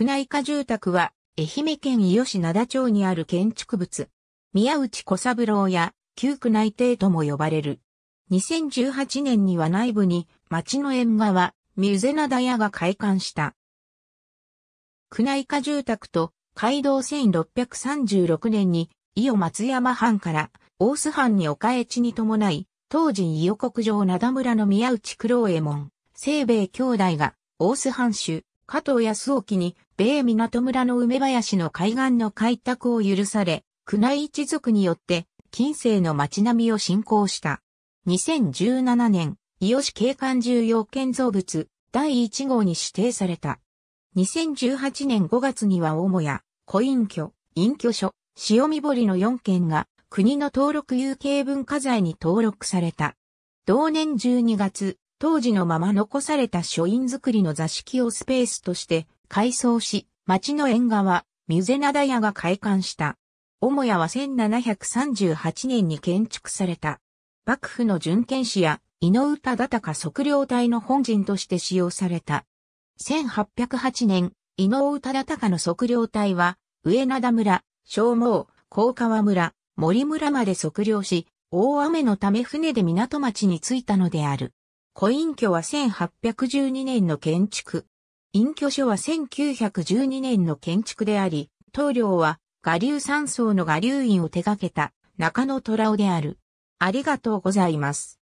宮内科住宅は、愛媛県伊予市灘町にある建築物。宮内小三郎や、旧宮内邸とも呼ばれる。2018年には内部に、町の縁側、ミュゼダ屋が開館した。宮内科住宅と、街道1636年に、伊予松山藩から、大須藩に岡越に伴い、当時伊予国城灘村の宮内黒江右衛門、清兵兄弟が、大須藩主、加藤康興に、米港村の梅林の海岸の開拓を許され、宮内一族によって、近世の街並みを信仰した。2017年、伊予市景観重要建造物第1号に指定された。2018年5月には母屋、古隠居、隠居所、潮見堀の4件が国の登録有形文化財に登録された。同年12月、当時のまま残された書院作りの座敷をスペースとして改装し、町の縁側、ミュゼナダ屋が開館した。母屋は1738年に建築された。幕府の巡検士や井上忠敬測量隊の本陣として使用された。1808年、井上忠敬の測量隊は、上灘村、小毛、高川村、森村まで測量し、大雨のため船で港町に着いたのである。古隠居は1812年の建築。隠居所は1912年の建築であり、棟梁は画流三層の画流院を手掛けた中野虎尾である。ありがとうございます。